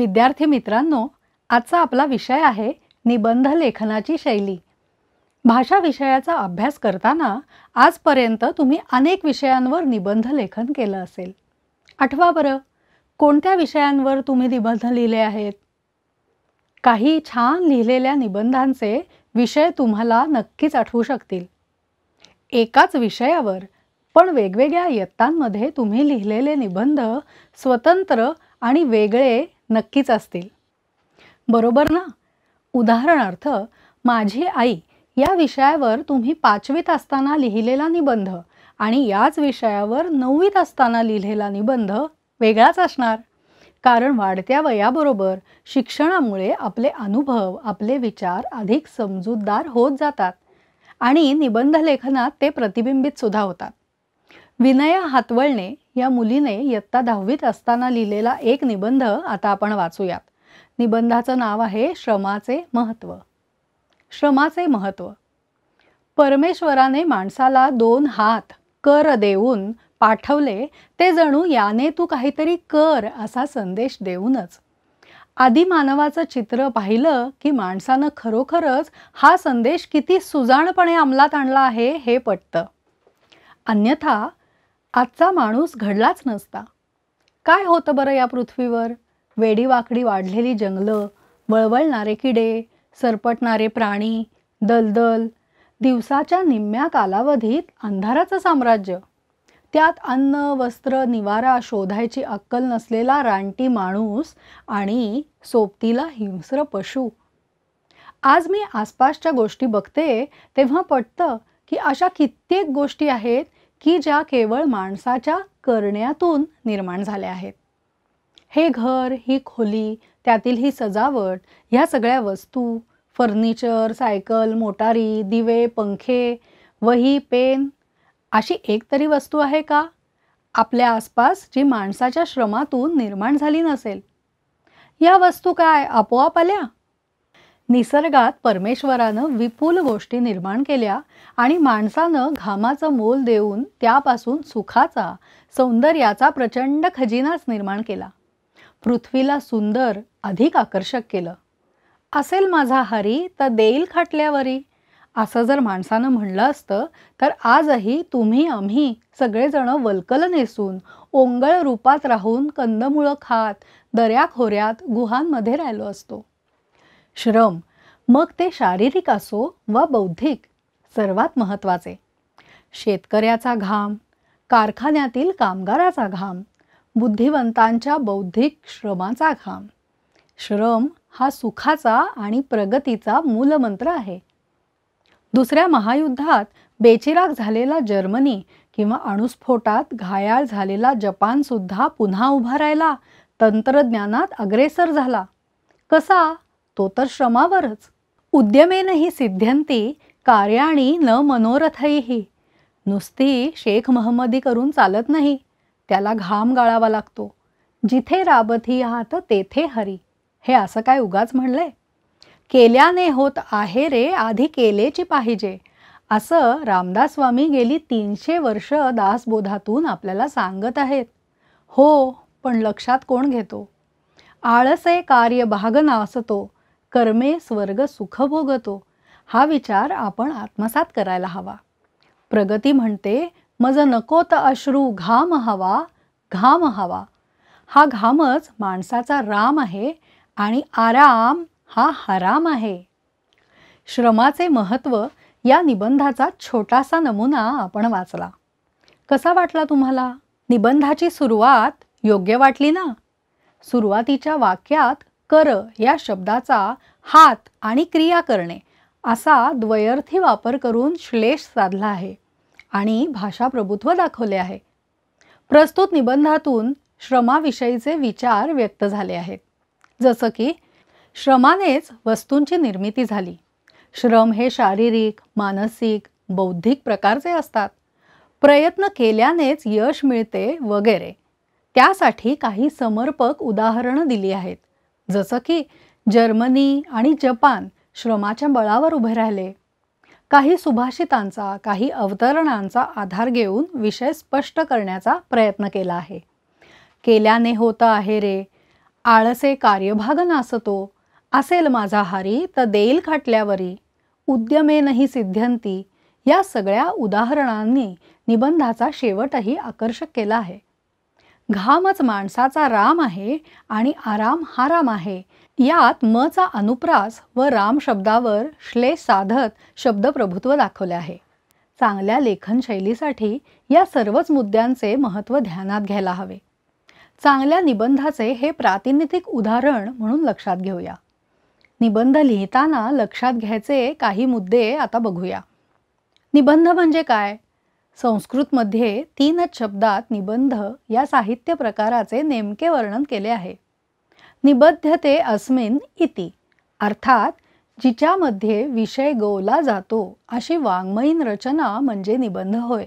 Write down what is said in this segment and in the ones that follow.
विद्यार्थी मित्रांनो आजचा आपला विषय आहे निबंध लेखनाची शैली भाषा विषयाचा अभ्यास करताना आजपर्यंत तुम्ही अनेक विषयांवर निबंध लेखन केलं असेल आठवा बरं कोणत्या विषयांवर तुम्ही निबंध लिहिले आहेत काही छान लिहिलेल्या निबंधांचे विषय तुम्हाला नक्कीच आठवू शकतील एकाच विषयावर पण वेगवेगळ्या इयत्तांमध्ये तुम्ही लिहिलेले निबंध स्वतंत्र आणि वेगळे नक्कीच असतील बरोबर ना उदाहरणार्थ माझी आई या विषयावर तुम्ही पाचवीत असताना लिहिलेला निबंध आणि याच विषयावर नववीत असताना लिहिलेला निबंध वेगळाच असणार कारण वाढत्या वयाबरोबर शिक्षणामुळे आपले अनुभव आपले विचार अधिक समजूतदार होत जातात आणि निबंध लेखनात ते प्रतिबिंबित सुद्धा होतात विनया हातवळणे या मुलीने इयत्ता दहावीत असताना लिहिलेला एक निबंध आता आपण वाचूयात निबंधाचं नाव आहे श्रमाचे महत्त्व श्रमाचे महत्त्व परमेश्वराने माणसाला दोन हात कर देऊन पाठवले ते जणू याने तू काहीतरी कर असा संदेश देऊनच आधी मानवाचं चित्र पाहिलं की माणसानं खरोखरच हा संदेश किती सुजाणपणे अंमलात आणला आहे हे पटतं अन्यथा आजचा माणूस घडलाच नसता काय होतं बरं या पृथ्वीवर वेडीवाकडी वाढलेली जंगलं वळवळणारे किडे सरपटणारे प्राणी दलदल दिवसाच्या निम्म्या कालावधीत अंधाराचं साम्राज्य त्यात अन्न वस्त्र निवारा शोधायची अक्कल नसलेला रानटी माणूस आणि सोबतीला हिंस्र पशु आज मी आसपासच्या गोष्टी बघते तेव्हा पटतं की अशा कित्येक गोष्टी आहेत की ज्या केवळ माणसाच्या करण्यातून निर्माण झाल्या आहेत हे घर ही खोली त्यातील ही सजावट ह्या सगळ्या वस्तू फर्निचर सायकल मोटारी दिवे पंखे वही पेन अशी एक तरी वस्तू आहे का आपल्या आसपास जी माणसाच्या श्रमातून निर्माण झाली नसेल या वस्तू काय आपोआप आल्या निसर्गात परमेश्वरानं विपुल गोष्टी निर्माण केल्या आणि माणसानं घामाचं मोल देऊन त्यापासून सुखाचा सौंदर्याचा प्रचंड खजिनाच निर्माण केला पृथ्वीला सुंदर अधिक आकर्षक केलं असेल माझा हरी तर देईल खाटल्यावरी असं जर माणसानं म्हणलं असतं तर आजही तुम्ही आम्ही सगळेजणं वल्कल नेसून ओंगळ रूपात राहून कंदमुळं खात दऱ्या खोऱ्यात गुहांमध्ये राहिलो असतो श्रम मग ते शारीरिक असो वा बौद्धिक सर्वात महत्त्वाचे शेतकऱ्याचा घाम कारखान्यातील कामगाराचा घाम बुद्धिवंतांच्या बौद्धिक श्रमाचा घाम श्रम हा सुखाचा आणि प्रगतीचा मूलमंत्र आहे दुसऱ्या महायुद्धात बेचिराग झालेला जर्मनी किंवा अणुस्फोटात घायाळ झालेला जपानसुद्धा पुन्हा उभा राहिला तंत्रज्ञानात अग्रेसर झाला कसा असतो तर श्रमावरच उद्यमेनही सिद्ध्यंती कार्याणी न मनोरथही नुसती शेख महमदी करून चालत नाही त्याला घाम गाळावा लागतो जिथे ही आहात तेथे हरी हे असं काय उगाच म्हणलंय केल्याने होत आहे रे आधी केलेची पाहिजे असं रामदास स्वामी गेली तीनशे वर्ष दासबोधातून आपल्याला सांगत आहेत हो पण लक्षात कोण घेतो आळसे कार्य भाग नासतो कर्मे स्वर्ग सुख भोगतो हा विचार आपण आत्मसात करायला हवा प्रगती म्हणते मज नको तर अश्रू घाम हवा घाम हवा हा घामच माणसाचा राम आहे आणि आराम हा हराम आहे श्रमाचे महत्त्व या निबंधाचा छोटासा नमुना आपण वाचला कसा वाटला तुम्हाला निबंधाची सुरुवात योग्य वाटली ना सुरुवातीच्या वाक्यात कर या शब्दाचा हात आणि क्रिया करणे असा द्वयर्थी वापर करून श्लेष साधला आहे आणि भाषा प्रभुत्व दाखवले आहे प्रस्तुत निबंधातून श्रमाविषयीचे विचार व्यक्त झाले आहेत जसं की श्रमानेच वस्तूंची निर्मिती झाली श्रम हे शारीरिक मानसिक बौद्धिक प्रकारचे असतात प्रयत्न केल्यानेच यश मिळते वगैरे त्यासाठी काही समर्पक उदाहरणं दिली आहेत जसं की जर्मनी आणि जपान श्रमाच्या बळावर उभे राहिले काही सुभाषितांचा काही अवतरणांचा आधार घेऊन विषय स्पष्ट करण्याचा प्रयत्न केला आहे केल्याने होतं आहे रे आळसे कार्यभाग नासतो असेल माझा हारी तर देईल खाटल्यावरी उद्यमे नाही या सगळ्या उदाहरणांनी निबंधाचा शेवटही आकर्षक केला आहे घामच माणसाचा राम आहे आणि आराम हा राम आहे यात म चा अनुप्रास व राम शब्दावर श्लेष साधत शब्दप्रभुत्व दाखवले आहे चांगल्या लेखनशैलीसाठी या सर्वच मुद्द्यांचे महत्त्व ध्यानात घ्यायला हवे चांगल्या निबंधाचे हे प्रातिनिधिक उदाहरण म्हणून लक्षात घेऊया निबंध लिहिताना लक्षात घ्यायचे काही मुद्दे आता बघूया निबंध म्हणजे काय संस्कृतमध्ये तीनच शब्दात निबंध या साहित्य प्रकाराचे नेमके वर्णन केले आहे निबद्धते अस्मिन इति अर्थात जिच्यामध्ये विषय गोवला जातो अशी वाङ्मयीन रचना म्हणजे निबंध होय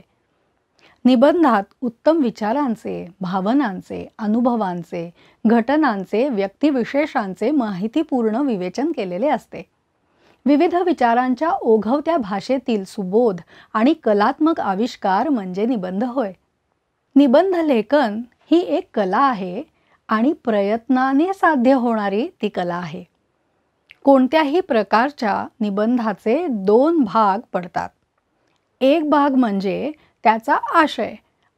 निबंधात उत्तम विचारांचे भावनांचे अनुभवांचे घटनांचे व्यक्तिविशेषांचे माहितीपूर्ण विवेचन केलेले असते विविध विचारांच्या ओघवत्या भाषेतील सुबोध आणि कलात्मक आविष्कार म्हणजे निबंध होय निबंध लेखन ही एक कला आहे आणि प्रयत्नाने साध्य होणारी ती कला आहे कोणत्याही प्रकारच्या निबंधाचे दोन भाग पडतात एक भाग म्हणजे त्याचा आशय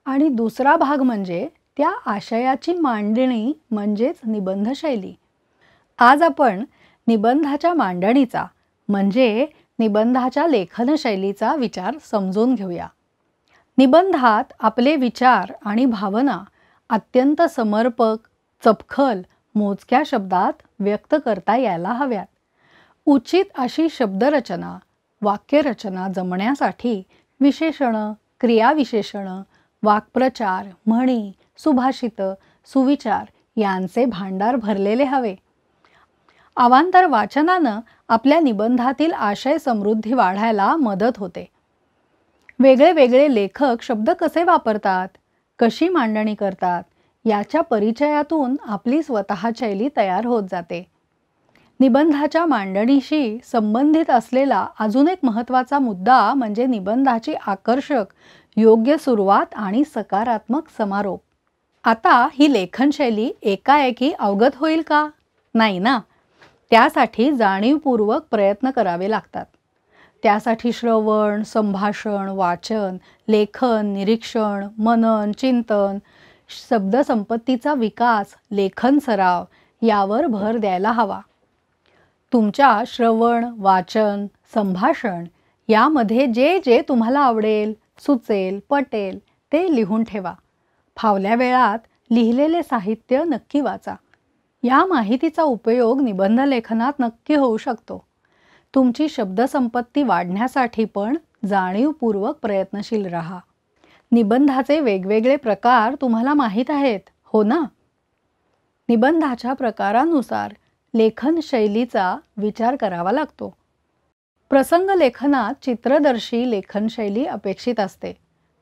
आणि दुसरा भाग म्हणजे त्या आशयाची मांडणी म्हणजेच निबंधशैली आज आपण निबंधाच्या मांडणीचा म्हणजे निबंधाच्या लेखनशैलीचा विचार समजून घेऊया निबंधात आपले विचार आणि भावना अत्यंत समर्पक चपखल मोजक्या शब्दात व्यक्त करता यायला हव्यात उचित अशी शब्दरचना वाक्यरचना जमण्यासाठी विशेषणं क्रियाविशेषणं वाक्प्रचार म्हणी सुभाषित सुविचार यांचे भांडार भरलेले हवे अवांतर वाचनानं आपल्या निबंधातील आशय समृद्धी वाढायला मदत होते वेगळे वेगळे लेखक शब्द कसे वापरतात कशी मांडणी करतात याच्या परिचयातून आपली स्वतः शैली तयार होत जाते निबंधाच्या मांडणीशी संबंधित असलेला अजून एक महत्त्वाचा मुद्दा म्हणजे निबंधाची आकर्षक योग्य सुरुवात आणि सकारात्मक समारोप आता ही लेखनशैली एकाएकी अवगत होईल का नाही ना त्यासाठी जाणीवपूर्वक प्रयत्न करावे लागतात त्यासाठी श्रवण संभाषण वाचन लेखन निरीक्षण मनन चिंतन शब्दसंपत्तीचा विकास लेखन सराव यावर भर द्यायला हवा तुमच्या श्रवण वाचन संभाषण यामध्ये जे जे तुम्हाला आवडेल सुचेल पटेल ते लिहून ठेवा फावल्या वेळात लिहिलेले साहित्य नक्की वाचा या माहितीचा उपयोग निबंध लेखनात नक्की होऊ शकतो तुमची शब्दसंपत्ती वाढण्यासाठी पण जाणीवपूर्वक प्रयत्नशील राहा निबंधाचे वेगवेगळे प्रकार तुम्हाला माहीत आहेत हो ना निबंधाच्या प्रकारानुसार लेखन शैलीचा विचार करावा लागतो प्रसंग लेखनात चित्रदर्शी लेखनशैली अपेक्षित असते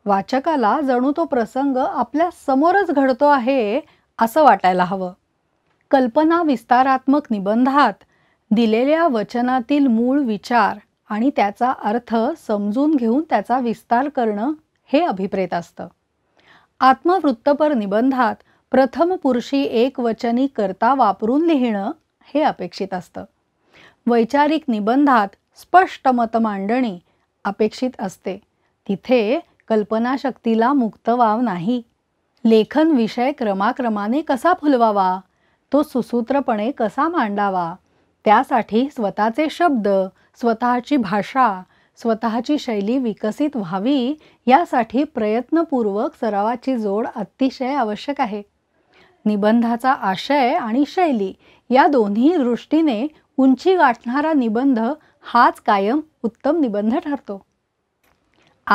वाचकाला जणू तो प्रसंग आपल्या समोरच घडतो आहे असं वाटायला हवं कल्पना विस्तारात्मक निबंधात दिलेल्या वचनातील मूळ विचार आणि त्याचा अर्थ समजून घेऊन त्याचा विस्तार करणं हे अभिप्रेत असतं आत्मवृत्तपर निबंधात प्रथम पुरुषी एकवचनी करता वापरून लिहिणं हे अपेक्षित असतं वैचारिक निबंधात स्पष्ट मत मांडणी अपेक्षित असते तिथे कल्पनाशक्तीला मुक्त वाव नाही लेखन विषय क्रमाक्रमाने कसा फुलवावा तो सुसूत्रपणे कसा मांडावा त्यासाठी स्वतःचे शब्द स्वतःची भाषा स्वतःची शैली विकसित व्हावी यासाठी प्रयत्नपूर्वक सरावाची जोड अतिशय आवश्यक आहे निबंधाचा आशय आणि शैली या दोन्ही दृष्टीने उंची गाठणारा निबंध हाच कायम उत्तम निबंध ठरतो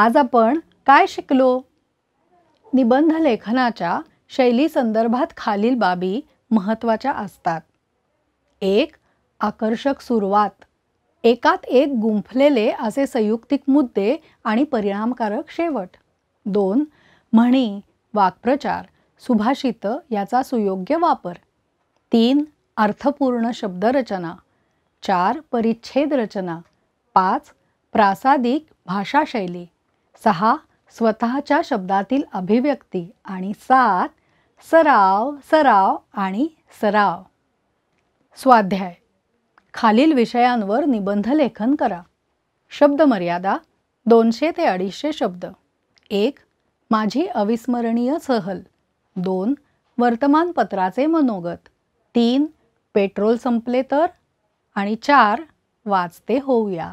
आज आपण काय शिकलो निबंध लेखनाच्या शैली संदर्भात खालील बाबी महत्त्वाच्या असतात एक आकर्षक सुरुवात एकात एक गुंफलेले असे संयुक्तिक मुद्दे आणि परिणामकारक शेवट दोन म्हणी वाक्प्रचार सुभाषित याचा सुयोग्य वापर तीन अर्थपूर्ण शब्दरचना चार परिच्छेद रचना पाच प्रासादिक भाषाशैली सहा स्वतःच्या शब्दातील अभिव्यक्ती आणि सात सराव सराव आणि सराव स्वाध्याय खालील विषयांवर निबंध लेखन करा शब्दमर्यादा दोनशे ते अडीचशे शब्द एक माझी अविस्मरणीय सहल दोन वर्तमानपत्राचे मनोगत तीन पेट्रोल संपले तर आणि चार वाचते होऊया